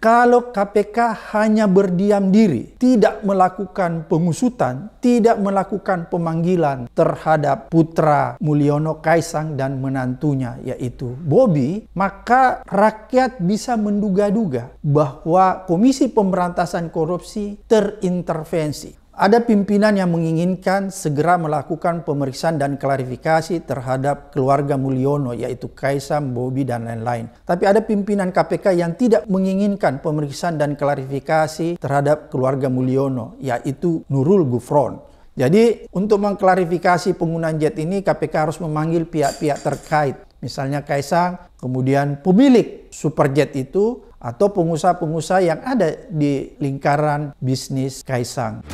Kalau KPK hanya berdiam diri, tidak melakukan pengusutan, tidak melakukan pemanggilan terhadap putra Mulyono Kaisang dan menantunya yaitu Bobby, maka rakyat bisa menduga-duga bahwa Komisi Pemberantasan Korupsi terintervensi. Ada pimpinan yang menginginkan segera melakukan pemeriksaan dan klarifikasi terhadap keluarga Mulyono yaitu Kaisang, Bobi dan lain-lain. Tapi ada pimpinan KPK yang tidak menginginkan pemeriksaan dan klarifikasi terhadap keluarga Mulyono yaitu Nurul Gufron. Jadi untuk mengklarifikasi penggunaan jet ini KPK harus memanggil pihak-pihak terkait. Misalnya Kaisang, kemudian pemilik superjet itu atau pengusaha-pengusaha yang ada di lingkaran bisnis Kaisang.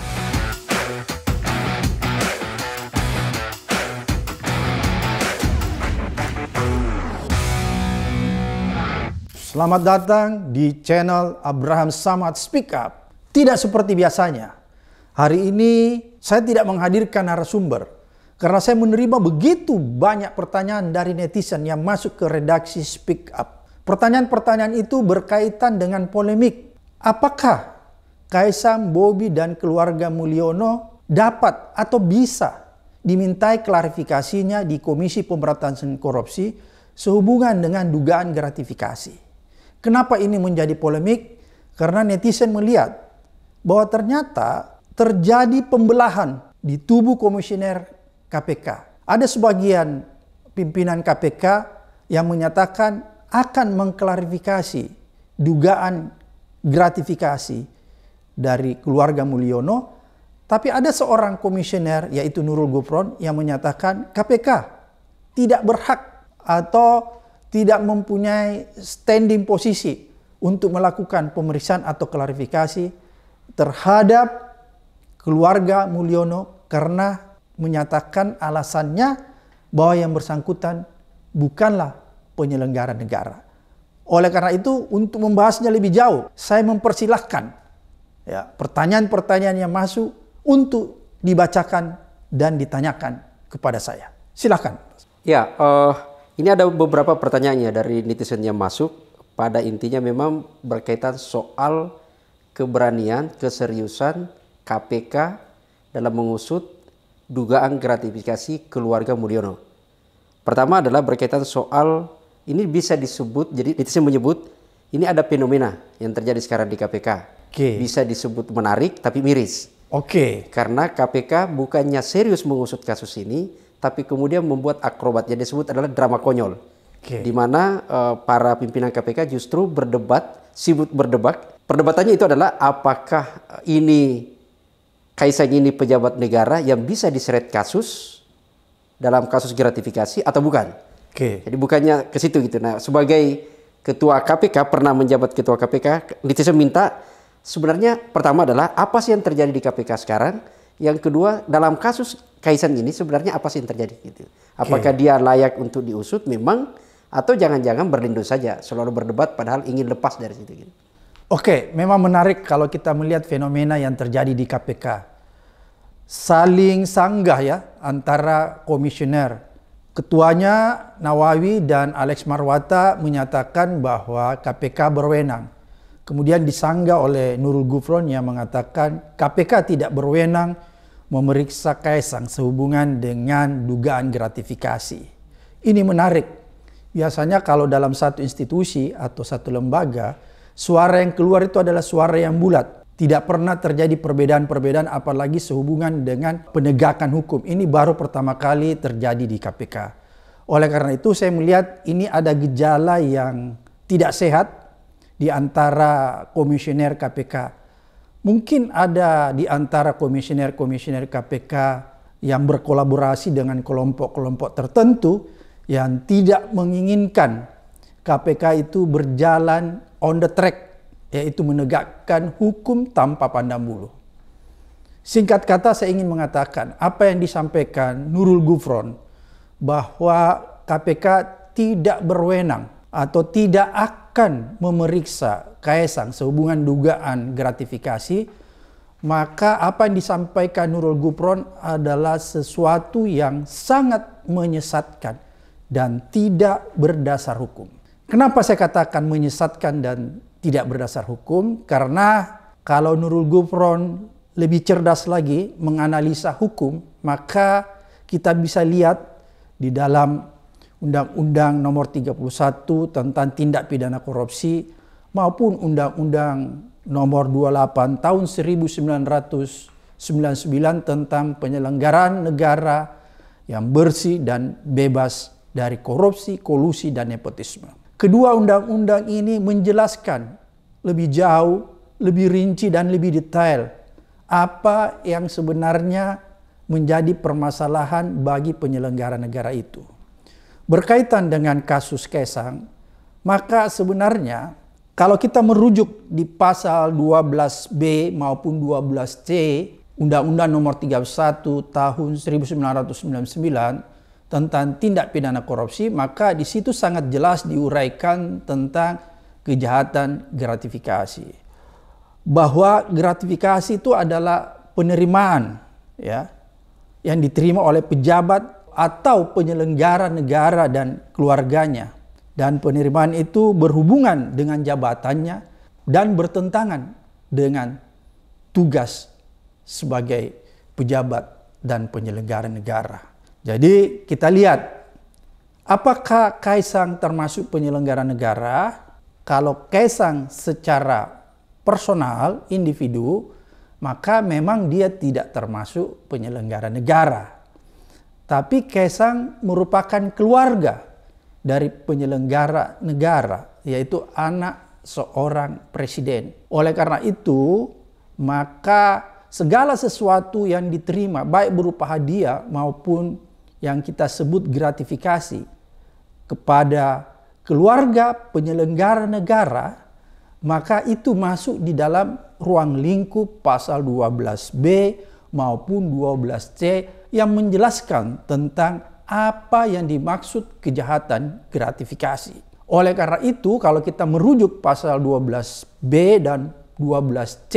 Selamat datang di channel Abraham Samad Speak Up. Tidak seperti biasanya. Hari ini saya tidak menghadirkan narasumber karena saya menerima begitu banyak pertanyaan dari netizen yang masuk ke redaksi Speak Up. Pertanyaan-pertanyaan itu berkaitan dengan polemik. Apakah Kaisang, Bobi, dan keluarga Mulyono dapat atau bisa dimintai klarifikasinya di Komisi Pemberantasan Korupsi sehubungan dengan dugaan gratifikasi? Kenapa ini menjadi polemik? Karena netizen melihat bahwa ternyata terjadi pembelahan di tubuh komisioner KPK. Ada sebagian pimpinan KPK yang menyatakan akan mengklarifikasi dugaan gratifikasi dari keluarga Mulyono, tapi ada seorang komisioner yaitu Nurul Gufron yang menyatakan KPK tidak berhak atau tidak mempunyai standing posisi untuk melakukan pemeriksaan atau klarifikasi terhadap keluarga Mulyono karena menyatakan alasannya bahwa yang bersangkutan bukanlah penyelenggara negara. Oleh karena itu, untuk membahasnya lebih jauh, saya mempersilahkan ya, pertanyaan-pertanyaan yang masuk untuk dibacakan dan ditanyakan kepada saya. Silahkan. Ya, uh, ini ada beberapa pertanyaannya dari netizen yang masuk. Pada intinya memang berkaitan soal keberanian, keseriusan KPK dalam mengusut dugaan gratifikasi keluarga Mulyono. Pertama adalah berkaitan soal ini bisa disebut jadi netizen menyebut ini ada fenomena yang terjadi sekarang di KPK. Okay. Bisa disebut menarik tapi miris. Oke. Okay. Karena KPK bukannya serius mengusut kasus ini, tapi kemudian membuat akrobat yang disebut adalah drama konyol. Okay. Di mana uh, para pimpinan KPK justru berdebat, sibuk berdebat. Perdebatannya itu adalah apakah ini Kaisang ini pejabat negara yang bisa diseret kasus dalam kasus gratifikasi atau bukan. Okay. Jadi bukannya ke situ gitu. Nah, sebagai ketua KPK pernah menjabat ketua KPK, Litisa minta sebenarnya pertama adalah apa sih yang terjadi di KPK sekarang? Yang kedua, dalam kasus kaisen ini sebenarnya apa sih yang terjadi gitu. Apakah okay. dia layak untuk diusut memang atau jangan-jangan berlindung saja, selalu berdebat padahal ingin lepas dari situ gitu. Oke, okay, memang menarik kalau kita melihat fenomena yang terjadi di KPK. Saling sanggah ya antara komisioner. Ketuanya Nawawi dan Alex Marwata menyatakan bahwa KPK berwenang. Kemudian disangga oleh Nurul Gufron yang mengatakan KPK tidak berwenang memeriksa Kaisang sehubungan dengan dugaan gratifikasi. Ini menarik. Biasanya kalau dalam satu institusi atau satu lembaga, suara yang keluar itu adalah suara yang bulat. Tidak pernah terjadi perbedaan-perbedaan apalagi sehubungan dengan penegakan hukum. Ini baru pertama kali terjadi di KPK. Oleh karena itu saya melihat ini ada gejala yang tidak sehat di antara komisioner KPK. Mungkin ada di antara komisioner-komisioner KPK yang berkolaborasi dengan kelompok-kelompok tertentu yang tidak menginginkan KPK itu berjalan on the track, yaitu menegakkan hukum tanpa pandang bulu. Singkat kata saya ingin mengatakan apa yang disampaikan Nurul Gufron bahwa KPK tidak berwenang atau tidak akan memeriksa Kaisang sehubungan dugaan gratifikasi, maka apa yang disampaikan Nurul Gupron adalah sesuatu yang sangat menyesatkan dan tidak berdasar hukum. Kenapa saya katakan menyesatkan dan tidak berdasar hukum? Karena kalau Nurul Gupron lebih cerdas lagi menganalisa hukum, maka kita bisa lihat di dalam Undang-Undang Nomor 31 tentang Tindak Pidana Korupsi maupun Undang-Undang Nomor 28 Tahun 1999 tentang penyelenggaraan negara yang bersih dan bebas dari korupsi, kolusi, dan nepotisme. Kedua undang-undang ini menjelaskan lebih jauh, lebih rinci, dan lebih detail apa yang sebenarnya menjadi permasalahan bagi penyelenggara negara itu berkaitan dengan kasus Kesang, maka sebenarnya kalau kita merujuk di pasal 12B maupun 12C Undang-Undang Nomor 31 Tahun 1999 tentang tindak pidana korupsi, maka di situ sangat jelas diuraikan tentang kejahatan gratifikasi. Bahwa gratifikasi itu adalah penerimaan ya yang diterima oleh pejabat atau penyelenggara negara dan keluarganya dan penerimaan itu berhubungan dengan jabatannya dan bertentangan dengan tugas sebagai pejabat dan penyelenggara negara. Jadi kita lihat apakah Kaisang termasuk penyelenggara negara? Kalau Kaisang secara personal individu maka memang dia tidak termasuk penyelenggara negara. Tapi Kaisang merupakan keluarga dari penyelenggara negara, yaitu anak seorang presiden. Oleh karena itu, maka segala sesuatu yang diterima, baik berupa hadiah maupun yang kita sebut gratifikasi kepada keluarga penyelenggara negara, maka itu masuk di dalam ruang lingkup pasal 12B maupun 12C yang menjelaskan tentang apa yang dimaksud kejahatan gratifikasi. Oleh karena itu, kalau kita merujuk pasal 12B dan 12C,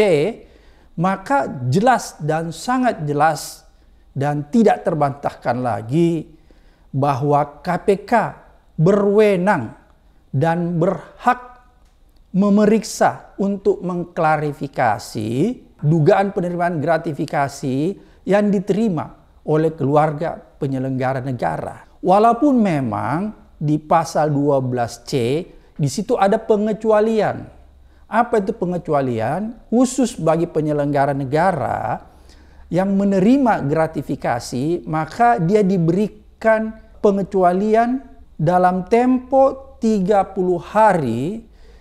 maka jelas dan sangat jelas dan tidak terbantahkan lagi bahwa KPK berwenang dan berhak memeriksa untuk mengklarifikasi dugaan penerimaan gratifikasi yang diterima oleh keluarga penyelenggara negara. Walaupun memang di pasal 12C di situ ada pengecualian. Apa itu pengecualian? Khusus bagi penyelenggara negara yang menerima gratifikasi, maka dia diberikan pengecualian dalam tempo 30 hari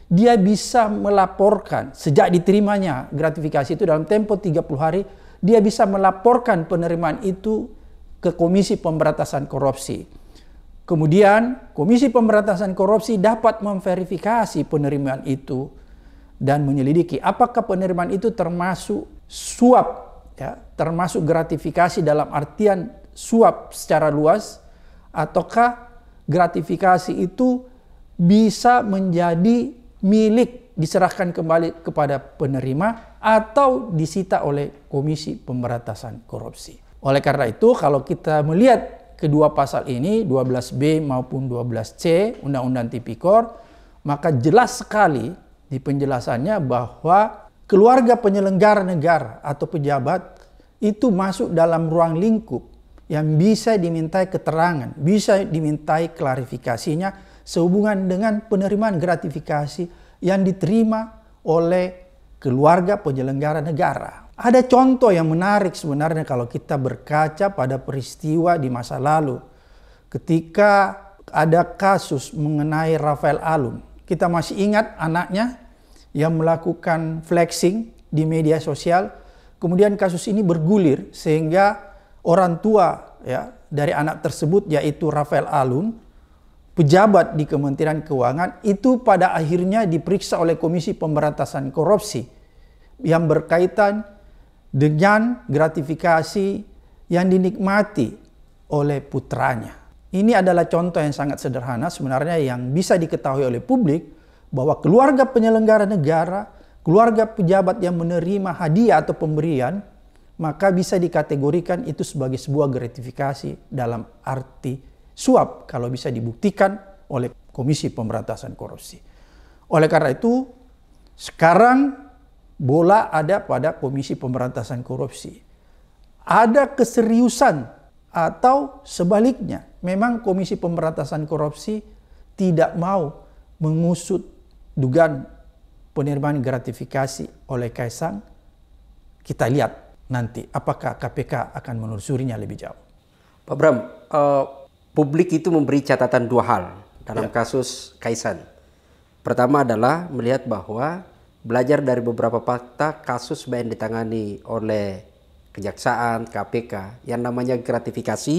dia bisa melaporkan sejak diterimanya gratifikasi itu dalam tempo 30 hari dia bisa melaporkan penerimaan itu ke Komisi Pemberantasan Korupsi. Kemudian, Komisi Pemberantasan Korupsi dapat memverifikasi penerimaan itu dan menyelidiki apakah penerimaan itu termasuk suap, ya, termasuk gratifikasi dalam artian suap secara luas, ataukah gratifikasi itu bisa menjadi milik diserahkan kembali kepada penerima atau disita oleh Komisi Pemberantasan Korupsi. Oleh karena itu, kalau kita melihat kedua pasal ini, 12B maupun 12C Undang-Undang Tipikor, maka jelas sekali di penjelasannya bahwa keluarga penyelenggara negara atau pejabat itu masuk dalam ruang lingkup yang bisa dimintai keterangan, bisa dimintai klarifikasinya sehubungan dengan penerimaan gratifikasi yang diterima oleh keluarga penyelenggara negara. Ada contoh yang menarik sebenarnya kalau kita berkaca pada peristiwa di masa lalu. Ketika ada kasus mengenai Rafael Alun, kita masih ingat anaknya yang melakukan flexing di media sosial. Kemudian kasus ini bergulir sehingga orang tua ya dari anak tersebut yaitu Rafael Alun pejabat di Kementerian Keuangan itu pada akhirnya diperiksa oleh Komisi Pemberantasan Korupsi yang berkaitan dengan gratifikasi yang dinikmati oleh putranya. Ini adalah contoh yang sangat sederhana sebenarnya yang bisa diketahui oleh publik bahwa keluarga penyelenggara negara, keluarga pejabat yang menerima hadiah atau pemberian, maka bisa dikategorikan itu sebagai sebuah gratifikasi dalam arti suap kalau bisa dibuktikan oleh Komisi Pemberantasan Korupsi. Oleh karena itu, sekarang bola ada pada Komisi Pemberantasan Korupsi. Ada keseriusan atau sebaliknya, memang Komisi Pemberantasan Korupsi tidak mau mengusut dugaan penerimaan gratifikasi oleh Kaisang. Kita lihat nanti apakah KPK akan menelusurinya lebih jauh. Pak Bram, uh, publik itu memberi catatan dua hal dalam ya. kasus Kaisen. Pertama adalah melihat bahwa belajar dari beberapa fakta kasus yang ditangani oleh kejaksaan, KPK, yang namanya gratifikasi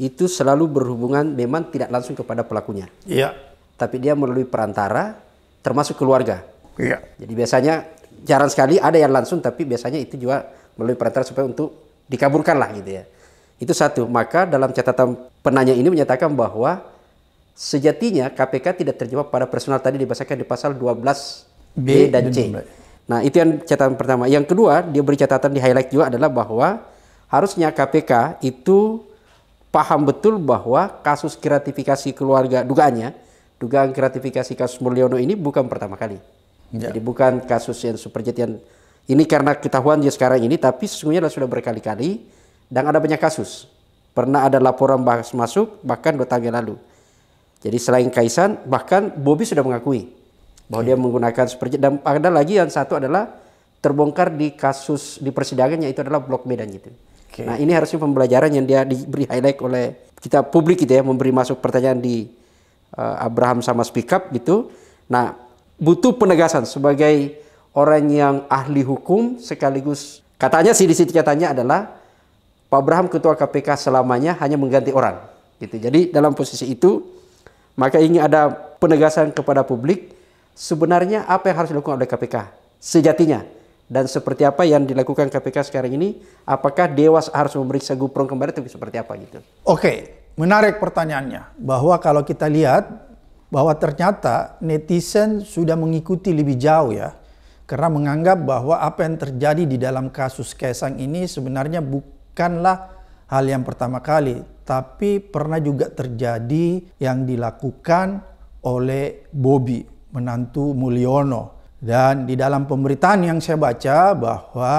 itu selalu berhubungan memang tidak langsung kepada pelakunya. Iya. Tapi dia melalui perantara termasuk keluarga. Iya. Jadi biasanya jarang sekali ada yang langsung tapi biasanya itu juga melalui perantara supaya untuk dikaburkan lah gitu ya. Itu satu. Maka dalam catatan penanya ini menyatakan bahwa sejatinya KPK tidak terjawab pada personal tadi dibahasakan di pasal 12 B, B dan C. B. Nah, itu yang catatan pertama. Yang kedua, dia beri catatan di highlight juga adalah bahwa harusnya KPK itu paham betul bahwa kasus gratifikasi keluarga dugaannya, dugaan gratifikasi kasus Mulyono ini bukan pertama kali. Ya. Jadi bukan kasus yang superjet yang ini karena ketahuan dia sekarang ini, tapi sesungguhnya sudah berkali-kali dan ada banyak kasus. Pernah ada laporan bahas masuk bahkan dua tahun yang lalu. Jadi selain Kaisan, bahkan Bobby sudah mengakui bahwa okay. dia hmm. menggunakan seperti dan ada lagi yang satu adalah terbongkar di kasus di persidangannya itu adalah blok Medan gitu. Okay. Nah ini harusnya pembelajaran yang dia diberi highlight oleh kita publik gitu ya memberi masuk pertanyaan di uh, Abraham sama speak up gitu. Nah butuh penegasan sebagai orang yang ahli hukum sekaligus katanya sih di situ katanya adalah Pak Abraham ketua KPK selamanya hanya mengganti orang. Gitu. Jadi dalam posisi itu maka ingin ada penegasan kepada publik sebenarnya apa yang harus dilakukan oleh KPK sejatinya dan seperti apa yang dilakukan KPK sekarang ini apakah Dewas harus memeriksa guprong kembali atau seperti apa gitu. Oke, menarik pertanyaannya bahwa kalau kita lihat bahwa ternyata netizen sudah mengikuti lebih jauh ya karena menganggap bahwa apa yang terjadi di dalam kasus Kaisang ini sebenarnya bukan bukanlah hal yang pertama kali, tapi pernah juga terjadi yang dilakukan oleh Bobby, menantu Mulyono. Dan di dalam pemberitaan yang saya baca bahwa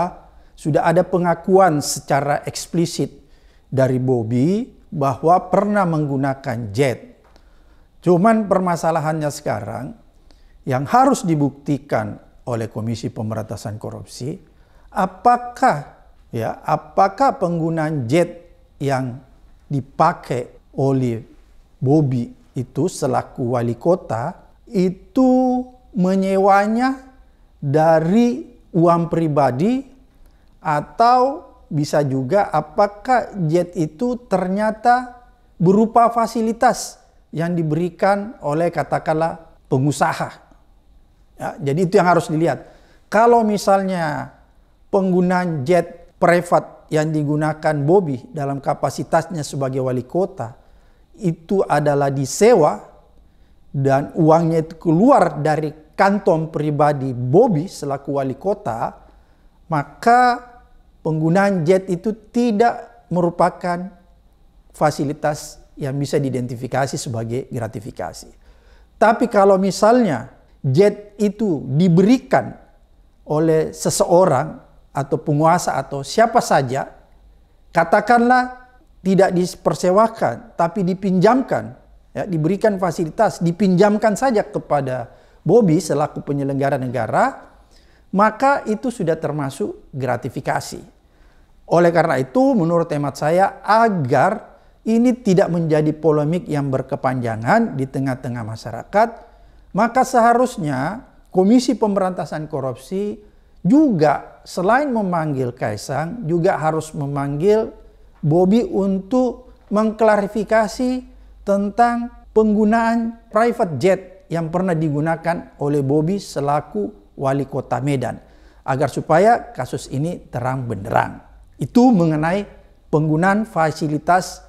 sudah ada pengakuan secara eksplisit dari Bobby bahwa pernah menggunakan jet. Cuman permasalahannya sekarang yang harus dibuktikan oleh Komisi Pemberantasan Korupsi apakah ya apakah penggunaan jet yang dipakai oleh Bobby itu selaku wali kota itu menyewanya dari uang pribadi atau bisa juga apakah jet itu ternyata berupa fasilitas yang diberikan oleh katakanlah pengusaha. Ya, jadi itu yang harus dilihat. Kalau misalnya penggunaan jet privat yang digunakan Bobby dalam kapasitasnya sebagai wali kota itu adalah disewa dan uangnya itu keluar dari kantong pribadi Bobby selaku wali kota, maka penggunaan jet itu tidak merupakan fasilitas yang bisa diidentifikasi sebagai gratifikasi. Tapi kalau misalnya jet itu diberikan oleh seseorang atau penguasa atau siapa saja, katakanlah tidak dipersewakan, tapi dipinjamkan, ya, diberikan fasilitas, dipinjamkan saja kepada Bobby selaku penyelenggara negara, maka itu sudah termasuk gratifikasi. Oleh karena itu, menurut hemat saya, agar ini tidak menjadi polemik yang berkepanjangan di tengah-tengah masyarakat, maka seharusnya Komisi Pemberantasan Korupsi juga selain memanggil Kaisang juga harus memanggil Bobby untuk mengklarifikasi tentang penggunaan private jet yang pernah digunakan oleh Bobby selaku wali kota Medan agar supaya kasus ini terang benderang. Itu mengenai penggunaan fasilitas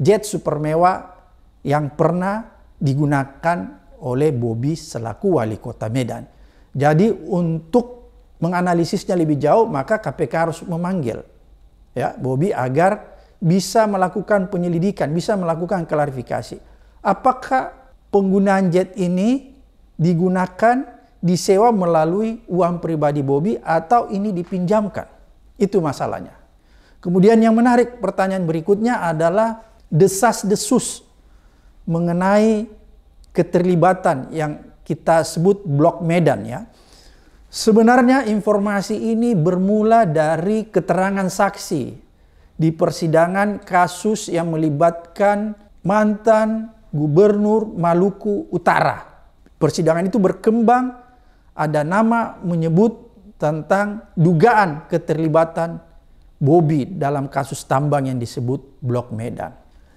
jet super mewah yang pernah digunakan oleh Bobby selaku wali kota Medan. Jadi untuk menganalisisnya lebih jauh, maka KPK harus memanggil ya Bobi agar bisa melakukan penyelidikan, bisa melakukan klarifikasi. Apakah penggunaan jet ini digunakan disewa melalui uang pribadi Bobi atau ini dipinjamkan? Itu masalahnya. Kemudian yang menarik pertanyaan berikutnya adalah desas-desus mengenai keterlibatan yang kita sebut blok Medan ya. Sebenarnya informasi ini bermula dari keterangan saksi di persidangan kasus yang melibatkan mantan gubernur Maluku Utara. Persidangan itu berkembang, ada nama menyebut tentang dugaan keterlibatan Bobi dalam kasus tambang yang disebut Blok Medan.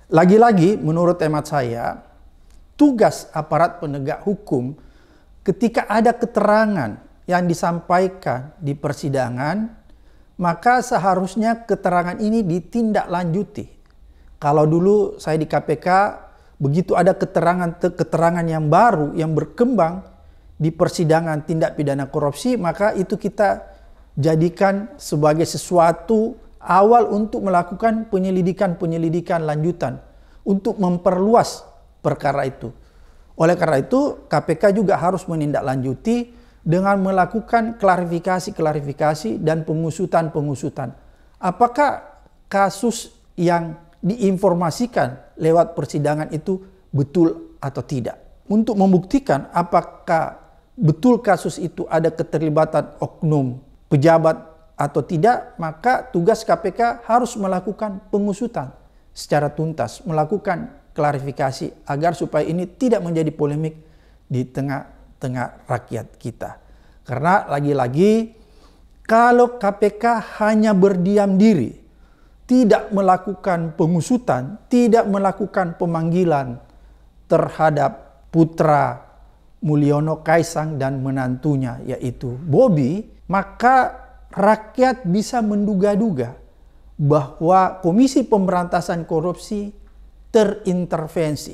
Lagi-lagi menurut hemat saya, tugas aparat penegak hukum ketika ada keterangan yang disampaikan di persidangan, maka seharusnya keterangan ini ditindaklanjuti. Kalau dulu saya di KPK, begitu ada keterangan-keterangan yang baru yang berkembang di persidangan tindak pidana korupsi, maka itu kita jadikan sebagai sesuatu awal untuk melakukan penyelidikan-penyelidikan lanjutan untuk memperluas perkara itu. Oleh karena itu, KPK juga harus menindaklanjuti dengan melakukan klarifikasi-klarifikasi dan pengusutan-pengusutan. Apakah kasus yang diinformasikan lewat persidangan itu betul atau tidak? Untuk membuktikan apakah betul kasus itu ada keterlibatan oknum pejabat atau tidak, maka tugas KPK harus melakukan pengusutan secara tuntas, melakukan klarifikasi agar supaya ini tidak menjadi polemik di tengah tengah rakyat kita. Karena lagi-lagi kalau KPK hanya berdiam diri, tidak melakukan pengusutan, tidak melakukan pemanggilan terhadap putra Mulyono Kaisang dan menantunya yaitu Bobby maka rakyat bisa menduga-duga bahwa Komisi Pemberantasan Korupsi terintervensi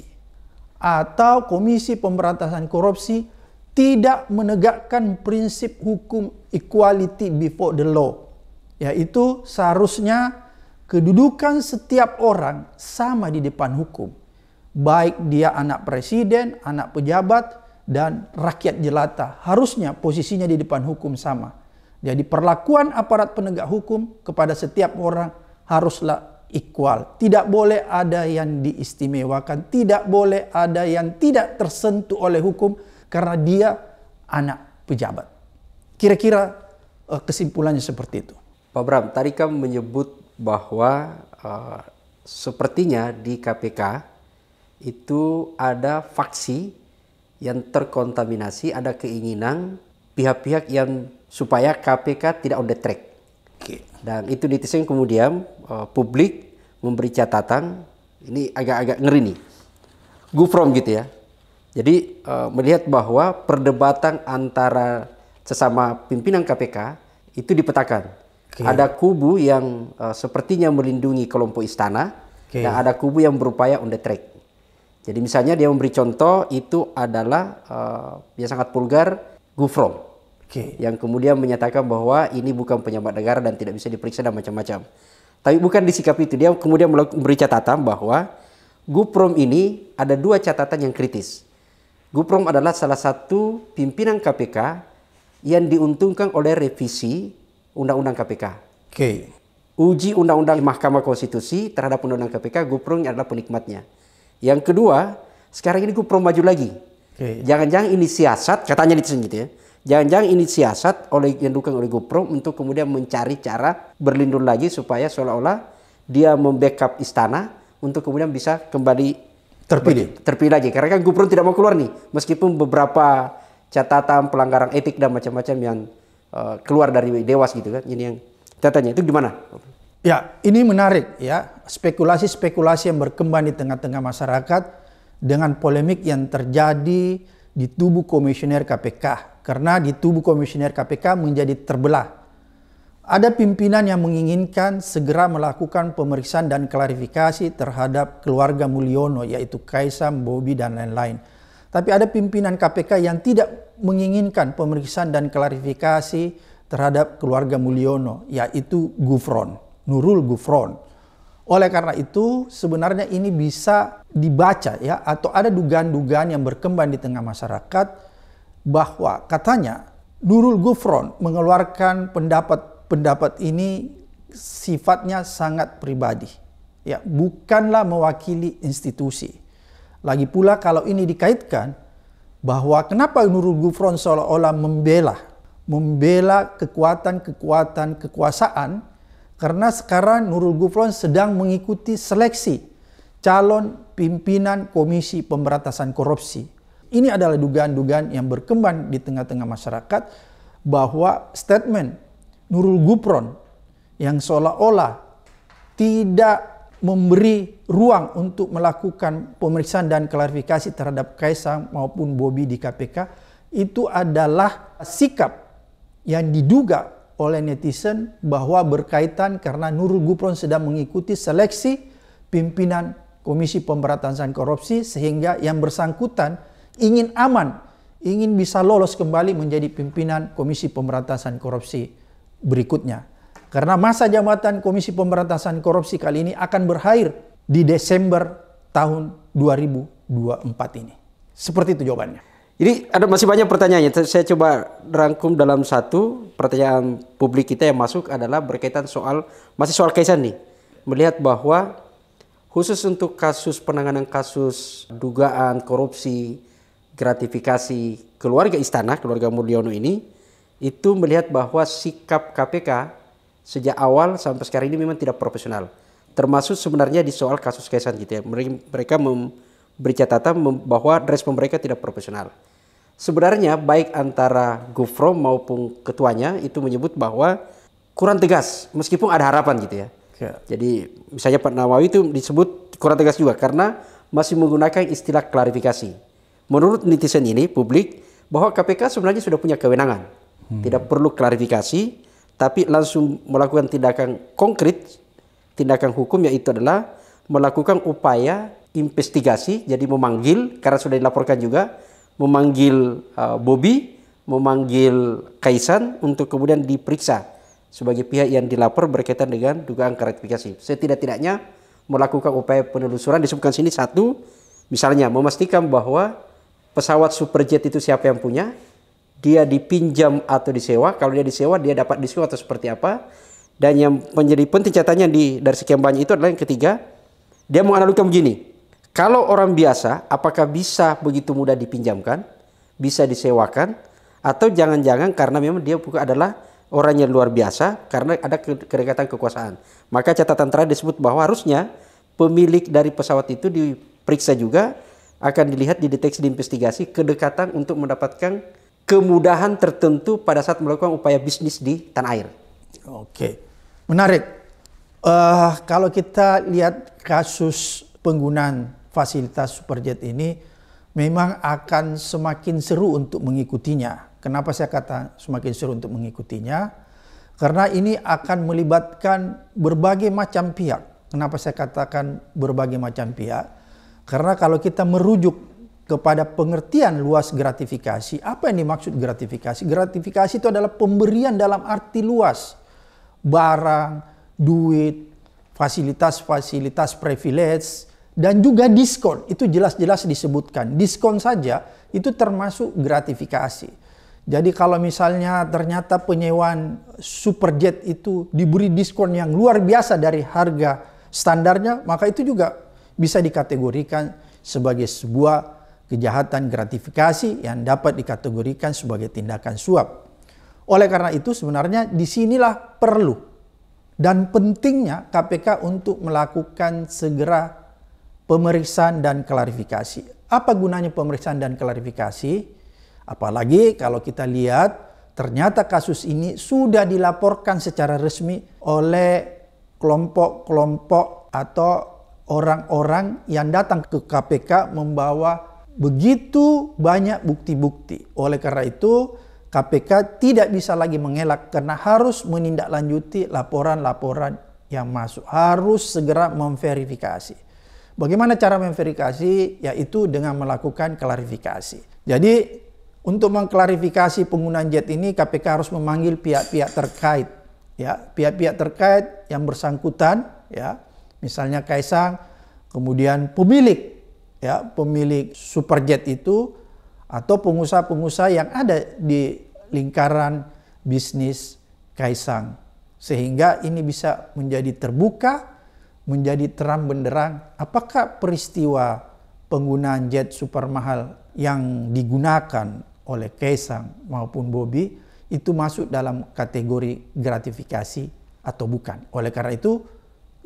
atau Komisi Pemberantasan Korupsi tidak menegakkan prinsip hukum equality before the law, yaitu seharusnya kedudukan setiap orang sama di depan hukum, baik dia anak presiden, anak pejabat, dan rakyat jelata. Harusnya posisinya di depan hukum sama. Jadi perlakuan aparat penegak hukum kepada setiap orang haruslah equal. Tidak boleh ada yang diistimewakan, tidak boleh ada yang tidak tersentuh oleh hukum, karena dia anak pejabat. Kira-kira uh, kesimpulannya seperti itu. Pak Bram, tadi kamu menyebut bahwa uh, sepertinya di KPK itu ada faksi yang terkontaminasi, ada keinginan pihak-pihak yang supaya KPK tidak on the track. Okay. Dan itu netizen kemudian uh, publik memberi catatan ini agak-agak ngeri nih. Gufrom gitu ya. Jadi uh, melihat bahwa perdebatan antara sesama pimpinan KPK itu dipetakan. Okay. Ada kubu yang uh, sepertinya melindungi kelompok istana okay. dan ada kubu yang berupaya on the track. Jadi misalnya dia memberi contoh itu adalah uh, yang sangat vulgar Gufron. Okay. Yang kemudian menyatakan bahwa ini bukan penyambat negara dan tidak bisa diperiksa dan macam-macam. Tapi bukan di itu. Dia kemudian memberi catatan bahwa Guprom ini ada dua catatan yang kritis. Guprom adalah salah satu pimpinan KPK yang diuntungkan oleh revisi Undang-Undang KPK. Oke. Okay. Uji Undang-Undang Mahkamah Konstitusi terhadap Undang-Undang KPK, Guprom adalah penikmatnya. Yang kedua, sekarang ini Guprom maju lagi. jangan Jangan-jangan ini siasat, katanya sini gitu ya. Jangan-jangan ini siasat oleh yang dukung oleh GoPro untuk kemudian mencari cara berlindung lagi supaya seolah-olah dia membackup istana untuk kemudian bisa kembali Terpilih. Terpilih aja. Karena kan gubernur tidak mau keluar nih, meskipun beberapa catatan pelanggaran etik dan macam-macam yang uh, keluar dari dewas gitu kan. Ini yang catatannya itu gimana? Ya, ini menarik ya. Spekulasi-spekulasi yang berkembang di tengah-tengah masyarakat dengan polemik yang terjadi di tubuh komisioner KPK karena di tubuh komisioner KPK menjadi terbelah ada pimpinan yang menginginkan segera melakukan pemeriksaan dan klarifikasi terhadap keluarga Mulyono yaitu Kaisang, Bobi dan lain-lain. Tapi ada pimpinan KPK yang tidak menginginkan pemeriksaan dan klarifikasi terhadap keluarga Mulyono yaitu Gufron, Nurul Gufron. Oleh karena itu sebenarnya ini bisa dibaca ya atau ada dugaan-dugaan yang berkembang di tengah masyarakat bahwa katanya Nurul Gufron mengeluarkan pendapat pendapat ini sifatnya sangat pribadi. Ya, bukanlah mewakili institusi. Lagi pula kalau ini dikaitkan bahwa kenapa Nurul Gufron seolah-olah membela membela kekuatan-kekuatan kekuasaan karena sekarang Nurul Gufron sedang mengikuti seleksi calon pimpinan Komisi Pemberantasan Korupsi. Ini adalah dugaan-dugaan yang berkembang di tengah-tengah masyarakat bahwa statement Nurul Gupron yang seolah-olah tidak memberi ruang untuk melakukan pemeriksaan dan klarifikasi terhadap Kaisang maupun Bobi di KPK itu adalah sikap yang diduga oleh netizen bahwa berkaitan karena Nurul Gupron sedang mengikuti seleksi pimpinan Komisi Pemberantasan Korupsi sehingga yang bersangkutan ingin aman, ingin bisa lolos kembali menjadi pimpinan Komisi Pemberantasan Korupsi berikutnya. Karena masa jabatan Komisi Pemberantasan Korupsi kali ini akan berakhir di Desember tahun 2024 ini. Seperti itu jawabannya. Jadi ada masih banyak pertanyaannya. Saya coba rangkum dalam satu pertanyaan publik kita yang masuk adalah berkaitan soal masih soal kaisan nih. Melihat bahwa khusus untuk kasus penanganan kasus dugaan korupsi gratifikasi keluarga istana, keluarga Mulyono ini itu melihat bahwa sikap KPK sejak awal sampai sekarang ini memang tidak profesional. Termasuk sebenarnya di soal kasus Kaisang gitu ya. Mereka memberi catatan bahwa respon mereka tidak profesional. Sebenarnya baik antara Gufro maupun ketuanya itu menyebut bahwa kurang tegas meskipun ada harapan gitu ya. ya. Jadi misalnya Pak Nawawi itu disebut kurang tegas juga karena masih menggunakan istilah klarifikasi. Menurut netizen ini publik bahwa KPK sebenarnya sudah punya kewenangan Hmm. tidak perlu klarifikasi, tapi langsung melakukan tindakan konkret, tindakan hukum yaitu adalah melakukan upaya investigasi, jadi memanggil karena sudah dilaporkan juga, memanggil uh, Bobby, memanggil Kaisan untuk kemudian diperiksa sebagai pihak yang dilapor berkaitan dengan dugaan klarifikasi. Setidak-tidaknya melakukan upaya penelusuran disebutkan sini satu, misalnya memastikan bahwa pesawat Superjet itu siapa yang punya, dia dipinjam atau disewa. Kalau dia disewa, dia dapat diskon atau seperti apa. Dan yang menjadi penting catatannya di dari sekian banyak itu adalah yang ketiga, dia menganalogikan begini. Kalau orang biasa, apakah bisa begitu mudah dipinjamkan, bisa disewakan, atau jangan-jangan karena memang dia bukan adalah orang yang luar biasa karena ada kedekatan kekuasaan. Maka catatan terakhir disebut bahwa harusnya pemilik dari pesawat itu diperiksa juga akan dilihat, dideteksi, diinvestigasi kedekatan untuk mendapatkan kemudahan tertentu pada saat melakukan upaya bisnis di tanah air. Oke, menarik. Uh, kalau kita lihat kasus penggunaan fasilitas Superjet ini, memang akan semakin seru untuk mengikutinya. Kenapa saya kata semakin seru untuk mengikutinya? Karena ini akan melibatkan berbagai macam pihak. Kenapa saya katakan berbagai macam pihak? Karena kalau kita merujuk kepada pengertian luas gratifikasi. Apa yang dimaksud gratifikasi? Gratifikasi itu adalah pemberian dalam arti luas. Barang, duit, fasilitas-fasilitas privilege, dan juga diskon. Itu jelas-jelas disebutkan. Diskon saja itu termasuk gratifikasi. Jadi kalau misalnya ternyata penyewaan superjet itu diberi diskon yang luar biasa dari harga standarnya, maka itu juga bisa dikategorikan sebagai sebuah kejahatan gratifikasi yang dapat dikategorikan sebagai tindakan suap. Oleh karena itu sebenarnya disinilah perlu dan pentingnya KPK untuk melakukan segera pemeriksaan dan klarifikasi. Apa gunanya pemeriksaan dan klarifikasi? Apalagi kalau kita lihat ternyata kasus ini sudah dilaporkan secara resmi oleh kelompok-kelompok atau orang-orang yang datang ke KPK membawa begitu banyak bukti-bukti. Oleh karena itu, KPK tidak bisa lagi mengelak karena harus menindaklanjuti laporan-laporan yang masuk. Harus segera memverifikasi. Bagaimana cara memverifikasi? Yaitu dengan melakukan klarifikasi. Jadi, untuk mengklarifikasi penggunaan jet ini, KPK harus memanggil pihak-pihak terkait. Ya, pihak-pihak terkait yang bersangkutan, ya, misalnya Kaisang, kemudian pemilik ya pemilik superjet itu atau pengusaha-pengusaha yang ada di lingkaran bisnis Kaisang sehingga ini bisa menjadi terbuka menjadi terang benderang apakah peristiwa penggunaan jet super mahal yang digunakan oleh Kaisang maupun Bobby itu masuk dalam kategori gratifikasi atau bukan oleh karena itu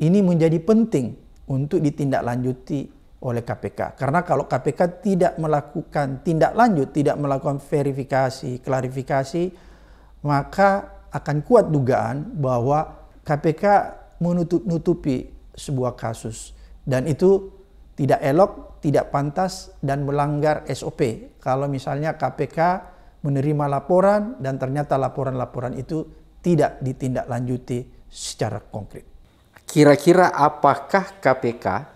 ini menjadi penting untuk ditindaklanjuti oleh KPK. Karena kalau KPK tidak melakukan tindak lanjut, tidak melakukan verifikasi, klarifikasi, maka akan kuat dugaan bahwa KPK menutup-nutupi sebuah kasus dan itu tidak elok, tidak pantas dan melanggar SOP. Kalau misalnya KPK menerima laporan dan ternyata laporan-laporan itu tidak ditindaklanjuti secara konkret. Kira-kira apakah KPK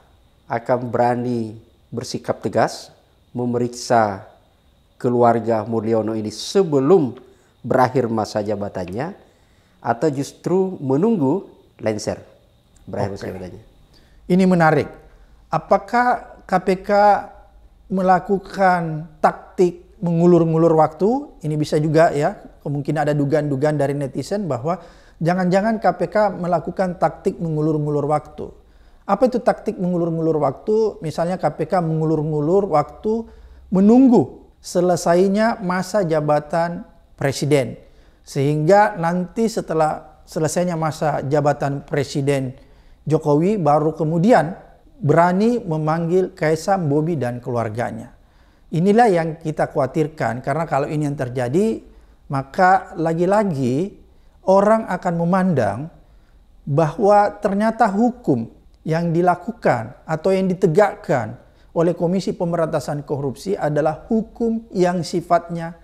akan berani bersikap tegas memeriksa keluarga Mulyono ini sebelum berakhir masa jabatannya atau justru menunggu Lenser berakhir masa jabatannya. Ini menarik. Apakah KPK melakukan taktik mengulur-ngulur waktu? Ini bisa juga ya, kemungkinan ada dugaan-dugaan dari netizen bahwa jangan-jangan KPK melakukan taktik mengulur-ngulur waktu apa itu taktik mengulur-ngulur waktu? Misalnya KPK mengulur-ngulur waktu menunggu selesainya masa jabatan presiden. Sehingga nanti setelah selesainya masa jabatan presiden Jokowi baru kemudian berani memanggil Kaisang, Bobi dan keluarganya. Inilah yang kita khawatirkan karena kalau ini yang terjadi maka lagi-lagi orang akan memandang bahwa ternyata hukum yang dilakukan atau yang ditegakkan oleh Komisi Pemberantasan Korupsi adalah hukum yang sifatnya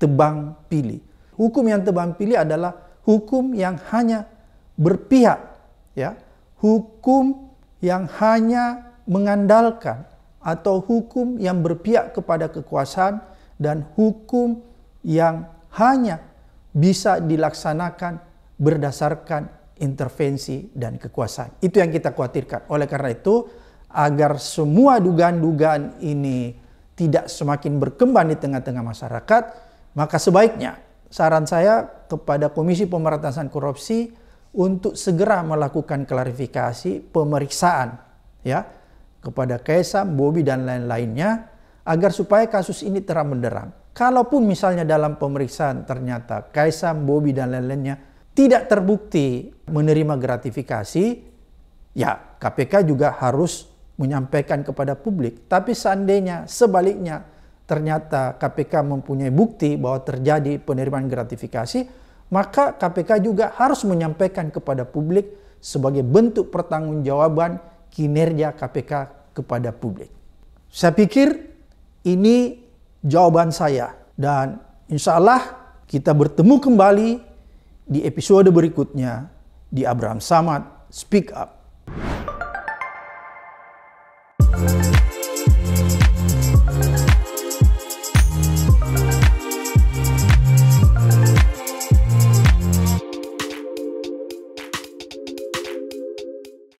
tebang pilih. Hukum yang tebang pilih adalah hukum yang hanya berpihak, ya. Hukum yang hanya mengandalkan atau hukum yang berpihak kepada kekuasaan dan hukum yang hanya bisa dilaksanakan berdasarkan intervensi dan kekuasaan. Itu yang kita khawatirkan. Oleh karena itu, agar semua dugaan-dugaan ini tidak semakin berkembang di tengah-tengah masyarakat, maka sebaiknya saran saya kepada Komisi Pemberantasan Korupsi untuk segera melakukan klarifikasi pemeriksaan ya kepada Kaisang, Bobi dan lain-lainnya agar supaya kasus ini terang benderang. Kalaupun misalnya dalam pemeriksaan ternyata Kaisang, Bobi dan lain-lainnya tidak terbukti menerima gratifikasi, ya KPK juga harus menyampaikan kepada publik. Tapi seandainya sebaliknya ternyata KPK mempunyai bukti bahwa terjadi penerimaan gratifikasi, maka KPK juga harus menyampaikan kepada publik sebagai bentuk pertanggungjawaban kinerja KPK kepada publik. Saya pikir ini jawaban saya dan insya Allah kita bertemu kembali di episode berikutnya di Abraham Samad Speak Up. thank you